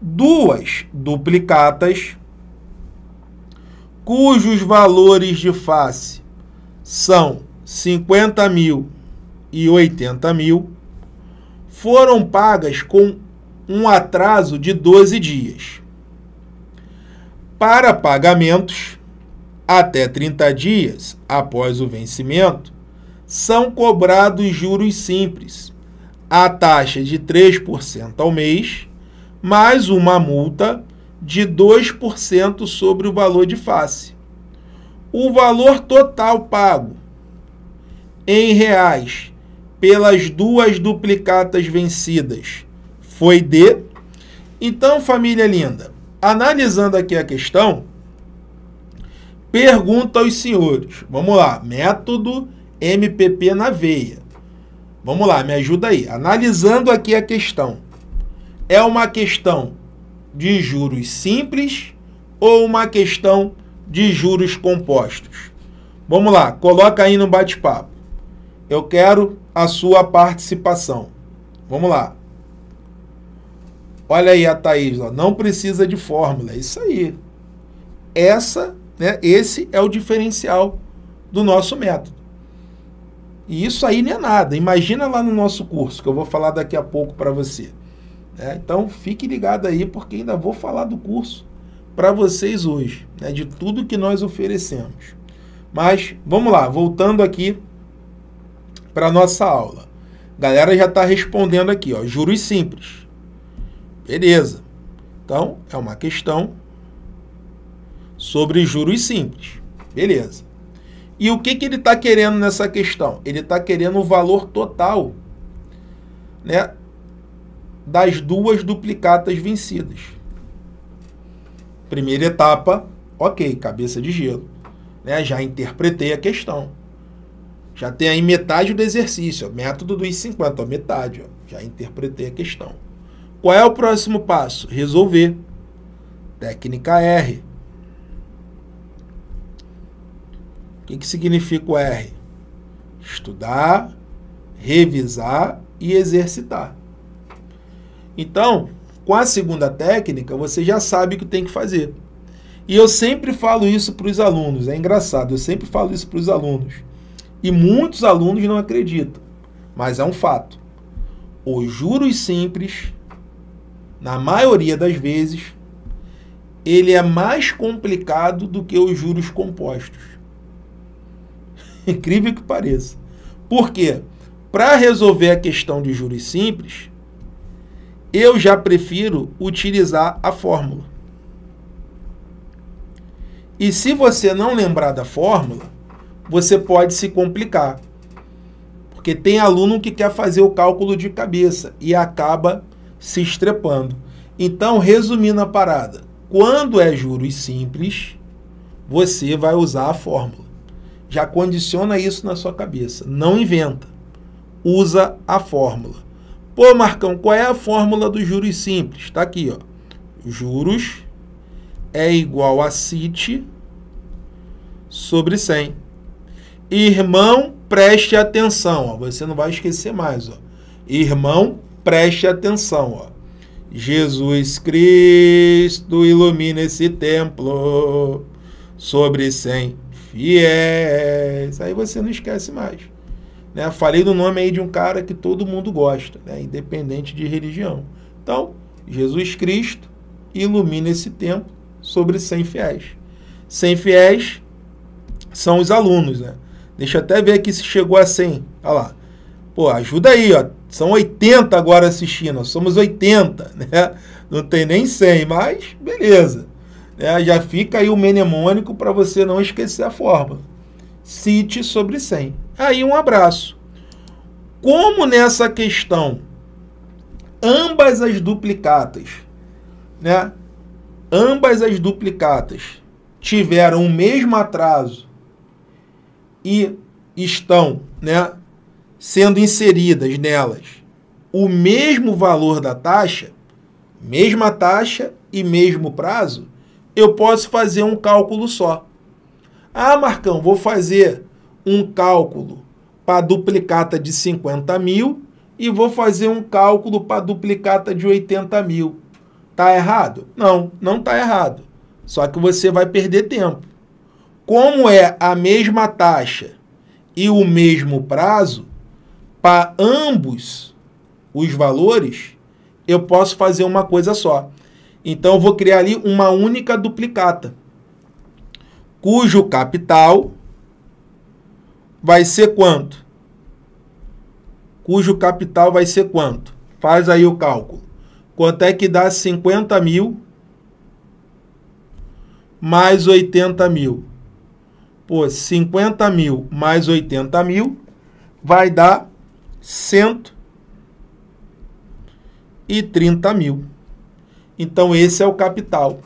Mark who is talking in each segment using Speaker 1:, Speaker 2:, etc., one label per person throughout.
Speaker 1: duas duplicatas cujos valores de face são 50 mil e 80 mil foram pagas com um atraso de 12 dias. Para pagamentos até 30 dias após o vencimento, são cobrados juros simples, a taxa de 3% ao mês mais uma multa de 2% sobre o valor de face. O valor total pago em reais pelas duas duplicatas vencidas foi de. Então, família linda, analisando aqui a questão, pergunta aos senhores. Vamos lá, método MPP na veia. Vamos lá, me ajuda aí. Analisando aqui a questão é uma questão de juros simples ou uma questão de juros compostos? Vamos lá, coloca aí no bate-papo. Eu quero a sua participação. Vamos lá. Olha aí a Thaís, ó, não precisa de fórmula, é isso aí. Essa, né, esse é o diferencial do nosso método. E isso aí não é nada. Imagina lá no nosso curso, que eu vou falar daqui a pouco para você. Né? Então fique ligado aí, porque ainda vou falar do curso para vocês hoje, né? de tudo que nós oferecemos. Mas vamos lá, voltando aqui para nossa aula. A galera já está respondendo aqui, ó, juros simples. Beleza. Então, é uma questão sobre juros simples. Beleza. E o que, que ele está querendo nessa questão? Ele está querendo o valor total né, das duas duplicatas vencidas. Primeira etapa, ok, cabeça de gelo. Né? Já interpretei a questão. Já tem aí metade do exercício, ó, método dos 50, ó, metade. Ó, já interpretei a questão. Qual é o próximo passo? Resolver. Técnica R. O que, que significa o R? Estudar, revisar e exercitar. Então, com a segunda técnica, você já sabe o que tem que fazer. E eu sempre falo isso para os alunos, é engraçado, eu sempre falo isso para os alunos. E muitos alunos não acreditam, mas é um fato. Os juros simples, na maioria das vezes, ele é mais complicado do que os juros compostos. Incrível que pareça. Por quê? Para resolver a questão de juros simples, eu já prefiro utilizar a fórmula. E se você não lembrar da fórmula, você pode se complicar. Porque tem aluno que quer fazer o cálculo de cabeça e acaba se estrepando. Então, resumindo a parada, quando é juros simples, você vai usar a fórmula. Já condiciona isso na sua cabeça. Não inventa. Usa a fórmula. Pô, Marcão, qual é a fórmula dos juros simples? Está aqui, ó. Juros é igual a CIT sobre 100. Irmão, preste atenção, ó. Você não vai esquecer mais, ó. Irmão, preste atenção, ó. Jesus Cristo ilumina esse templo sobre 100 fiéis. Aí você não esquece mais. Né? Falei do nome aí de um cara que todo mundo gosta, né? independente de religião. Então, Jesus Cristo ilumina esse tempo sobre 100 fiéis. 100 fiéis são os alunos. Né? Deixa eu até ver aqui se chegou a 100. Olha lá. Pô, ajuda aí, ó. São 80 agora assistindo. Somos 80, né? Não tem nem 100, mas beleza. É, já fica aí o mnemônico para você não esquecer a fórmula. Cite sobre 100. Aí um abraço. Como nessa questão, ambas as duplicatas, né? Ambas as duplicatas tiveram o mesmo atraso e estão, né, sendo inseridas nelas o mesmo valor da taxa, mesma taxa e mesmo prazo, eu posso fazer um cálculo só. Ah, Marcão, vou fazer um cálculo para duplicata de 50 mil e vou fazer um cálculo para duplicata de 80 mil. Tá errado? Não, não tá errado. Só que você vai perder tempo. Como é a mesma taxa e o mesmo prazo, para ambos os valores, eu posso fazer uma coisa só. Então, eu vou criar ali uma única duplicata cujo capital vai ser quanto? Cujo capital vai ser quanto? Faz aí o cálculo. Quanto é que dá 50 mil mais 80 mil? Pô, 50 mil mais 80 mil vai dar 130 mil. Então, esse é o capital.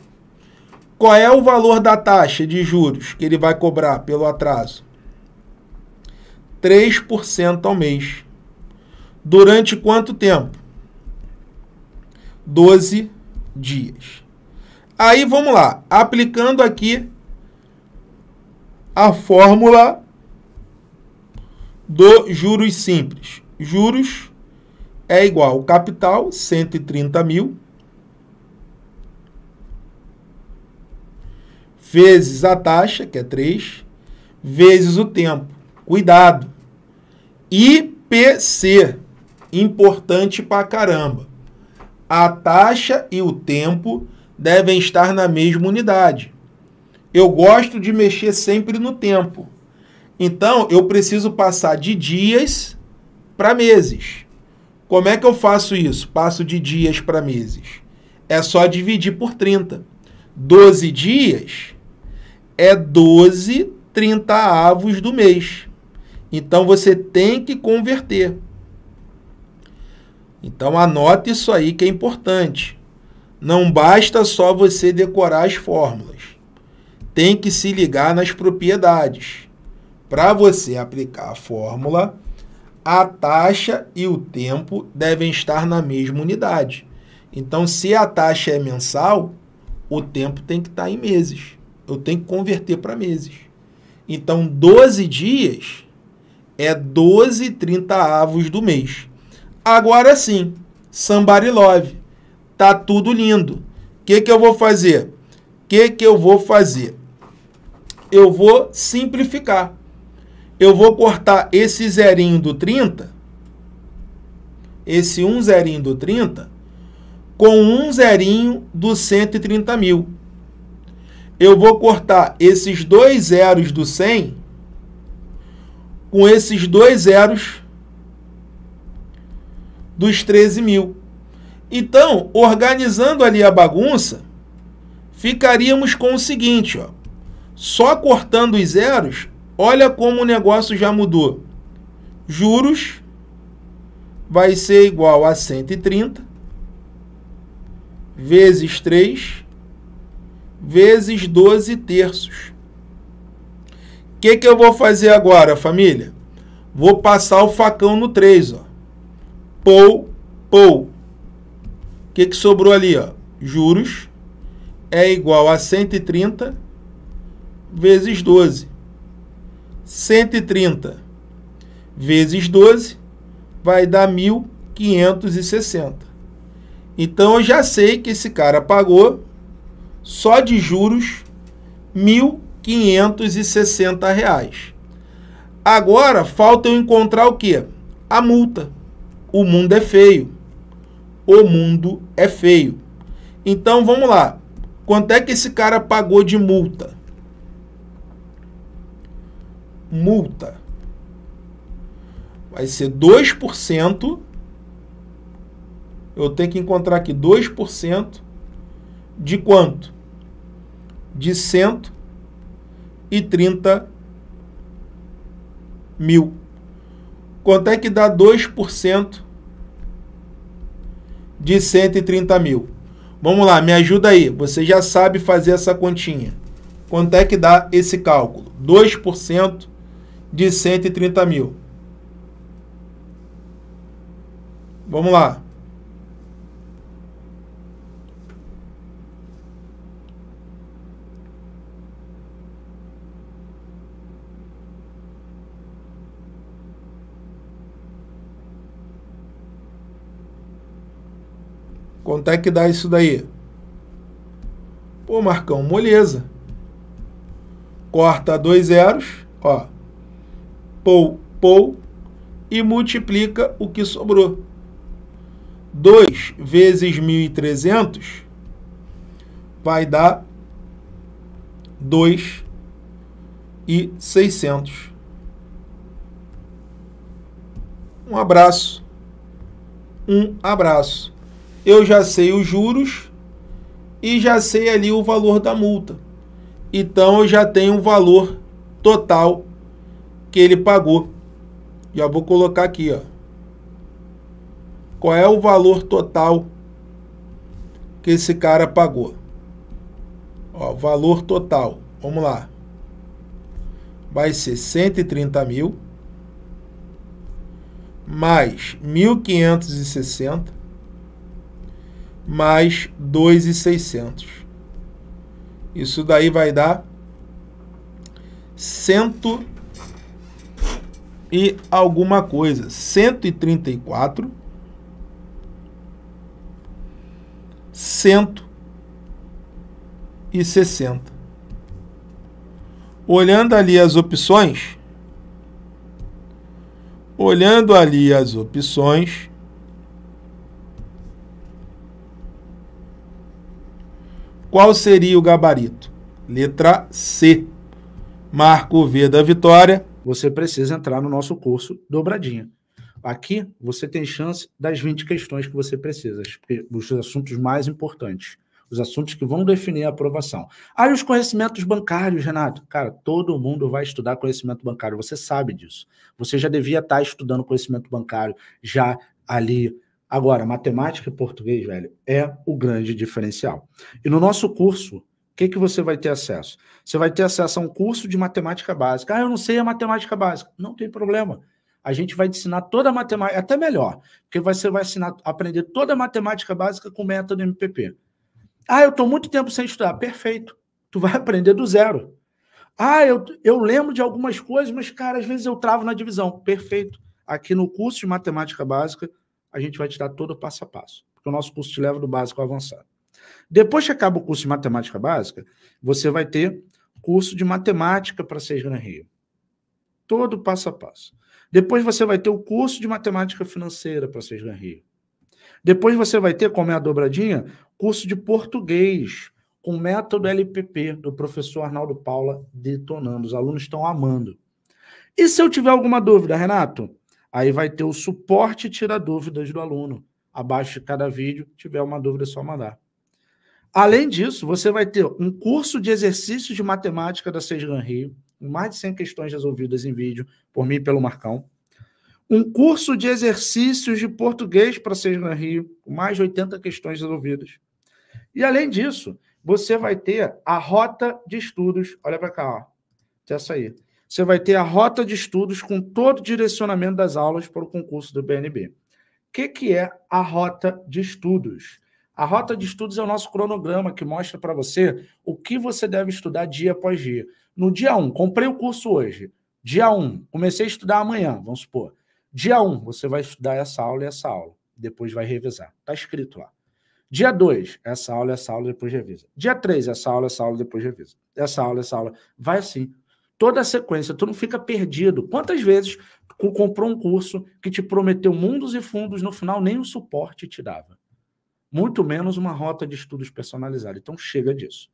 Speaker 1: Qual é o valor da taxa de juros que ele vai cobrar pelo atraso? 3% ao mês. Durante quanto tempo? 12 dias. Aí vamos lá, aplicando aqui a fórmula do juros simples. Juros é igual capital 130 mil vezes a taxa, que é 3, vezes o tempo. Cuidado. IPC, importante pra caramba. A taxa e o tempo devem estar na mesma unidade. Eu gosto de mexer sempre no tempo. Então, eu preciso passar de dias para meses. Como é que eu faço isso? Passo de dias para meses. É só dividir por 30. 12 dias é 12 30 avos do mês. Então você tem que converter. Então anote isso aí que é importante. Não basta só você decorar as fórmulas. Tem que se ligar nas propriedades. Para você aplicar a fórmula, a taxa e o tempo devem estar na mesma unidade. Então, se a taxa é mensal, o tempo tem que estar em meses eu tenho que converter para meses. Então, 12 dias é 12 30 avos do mês. Agora sim, somebody love. Tá tudo lindo. O que, que eu vou fazer? O que, que eu vou fazer? Eu vou simplificar. Eu vou cortar esse zerinho do 30, esse um zerinho do 30, com um zerinho do 130 mil eu vou cortar esses dois zeros do 100 com esses dois zeros dos 13 mil. Então, organizando ali a bagunça, ficaríamos com o seguinte, ó. Só cortando os zeros, olha como o negócio já mudou. Juros vai ser igual a 130 vezes 3 vezes 12 terços. O que, que eu vou fazer agora, família? Vou passar o facão no 3, ó. Pou, pou. O que, que sobrou ali, ó? Juros é igual a 130 vezes 12. 130 vezes 12 vai dar 1.560. Então, eu já sei que esse cara pagou só de juros R$ 1.560. Agora falta eu encontrar o que? A multa. O mundo é feio. O mundo é feio. Então vamos lá. Quanto é que esse cara pagou de multa? Multa vai ser 2%. Eu tenho que encontrar aqui 2% de quanto? De 130 mil. Quanto é que dá 2% de 130 mil? Vamos lá, me ajuda aí. Você já sabe fazer essa continha. Quanto é que dá esse cálculo? 2% de 130 mil. Vamos lá. Quanto é que dá isso daí? Pô, Marcão, moleza. Corta dois zeros, ó. Pou, pou. E multiplica o que sobrou. 2 vezes 1.300 vai dar dois e seiscentos. Um abraço. Um abraço eu já sei os juros e já sei ali o valor da multa. Então eu já tenho o valor total que ele pagou. Já vou colocar aqui, ó. Qual é o valor total que esse cara pagou? Ó, valor total. Vamos lá. Vai ser 130 mil mais 1560 mais 2,600. Isso daí vai dar cento e alguma coisa. 134 160. Olhando ali as opções, olhando ali as opções, Qual seria o gabarito? Letra C. Marco V da Vitória. Você precisa entrar no nosso curso Dobradinha.
Speaker 2: Aqui você tem chance das 20 questões que você precisa, os assuntos mais importantes, os assuntos que vão definir a aprovação. Ah, e os conhecimentos bancários, Renato. Cara, todo mundo vai estudar conhecimento bancário, você sabe disso. Você já devia estar estudando conhecimento bancário já ali Agora, matemática e português, velho, é o grande diferencial. E no nosso curso, o que, que você vai ter acesso? Você vai ter acesso a um curso de matemática básica. Ah, eu não sei a matemática básica. Não tem problema. A gente vai ensinar toda a matemática, é até melhor, porque você vai ensinar, aprender toda a matemática básica com método MPP. Ah, eu estou muito tempo sem estudar. Perfeito. Tu vai aprender do zero. Ah, eu, eu lembro de algumas coisas, mas, cara, às vezes eu travo na divisão. Perfeito. Aqui no curso de matemática básica, a gente vai te dar todo o passo a passo, porque o nosso curso te leva do básico ao avançado. Depois que acaba o curso de matemática básica, você vai ter curso de matemática para seis Gran Rio. Todo passo a passo. Depois você vai ter o curso de matemática financeira para seis Gran Rio. Depois você vai ter, como é a dobradinha, curso de português com método LPP do professor Arnaldo Paula detonando. Os alunos estão amando. E se eu tiver alguma dúvida, Renato? Aí vai ter o suporte tira dúvidas do aluno. Abaixo de cada vídeo, tiver uma dúvida, é só mandar. Além disso, você vai ter um curso de exercícios de matemática da Sesgan Rio, mais de 100 questões resolvidas em vídeo, por mim e pelo Marcão. Um curso de exercícios de português para Sesgan Rio, mais de 80 questões resolvidas. E além disso, você vai ter a rota de estudos, olha para cá, ó, essa aí você vai ter a rota de estudos com todo o direcionamento das aulas para o concurso do BNB. O que, que é a rota de estudos? A rota de estudos é o nosso cronograma que mostra para você o que você deve estudar dia após dia. No dia 1, comprei o curso hoje. Dia 1, comecei a estudar amanhã, vamos supor. Dia 1, você vai estudar essa aula e essa aula. Depois vai revisar. Está escrito lá. Dia 2, essa aula, e essa aula, depois revisa. Dia 3, essa aula, essa aula, depois revisa. Essa aula, essa aula. Vai assim toda a sequência, tu não fica perdido. Quantas vezes tu comprou um curso que te prometeu mundos e fundos, no final nem o suporte te dava? Muito menos uma rota de estudos personalizada. Então chega disso.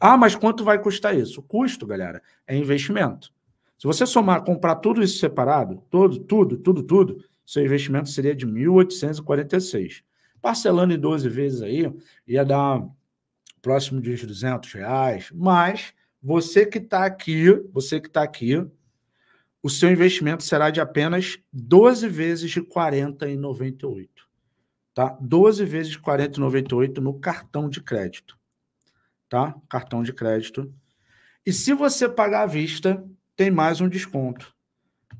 Speaker 2: Ah, mas quanto vai custar isso? O custo, galera, é investimento. Se você somar, comprar tudo isso separado, todo, tudo, tudo, tudo, seu investimento seria de 1.846. Parcelando em 12 vezes aí, ia dar próximo de uns 200 reais, mas você que está aqui, você que está aqui, o seu investimento será de apenas 12 vezes de 40,98. Tá? 12 vezes de 40,98 no cartão de crédito. Tá? Cartão de crédito. E se você pagar à vista, tem mais um desconto.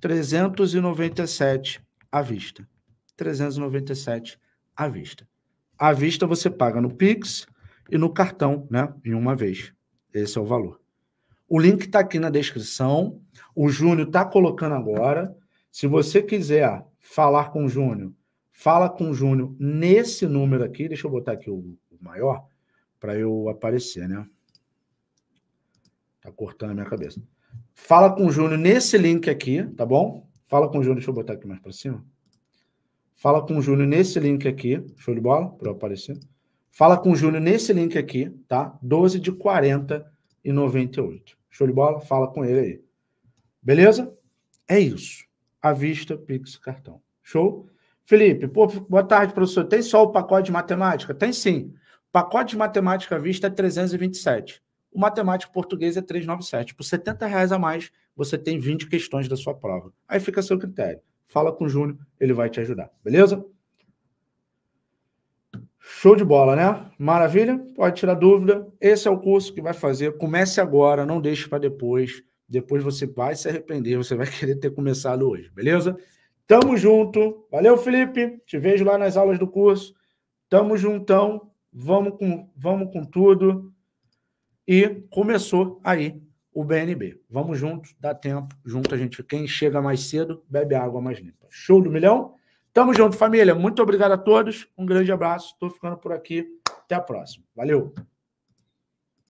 Speaker 2: 397 à vista. 397 à vista. À vista você paga no Pix e no cartão, né? Em uma vez. Esse é o valor. O link está aqui na descrição. O Júnior está colocando agora. Se você quiser ah, falar com o Júnior, fala com o Júnior nesse número aqui. Deixa eu botar aqui o maior para eu aparecer, né? Tá cortando a minha cabeça. Fala com o Júnior nesse link aqui, tá bom? Fala com o Júnior, deixa eu botar aqui mais para cima. Fala com o Júnior nesse link aqui, show de bola, para eu aparecer. Fala com o Júnior nesse link aqui, tá? 12 de 40 e 98. Show de bola? Fala com ele aí. Beleza? É isso. À vista, Pix, cartão. Show? Felipe, pô, boa tarde, professor. Tem só o pacote de matemática? Tem sim. O pacote de matemática à vista é 327. O matemática português é 397. Por 70 reais a mais, você tem 20 questões da sua prova. Aí fica a seu critério. Fala com o Júnior, ele vai te ajudar. Beleza? Show de bola, né? Maravilha? Pode tirar dúvida. Esse é o curso que vai fazer. Comece agora, não deixe para depois. Depois você vai se arrepender, você vai querer ter começado hoje, beleza? Tamo junto. Valeu, Felipe. Te vejo lá nas aulas do curso. Tamo juntão. Vamos com, vamos com tudo. E começou aí o BNB. Vamos junto, dá tempo, junto a gente. Quem chega mais cedo, bebe água mais limpa. Show do milhão? Tamo junto, família. Muito obrigado a todos. Um grande abraço. Estou ficando por aqui. Até a próxima. Valeu.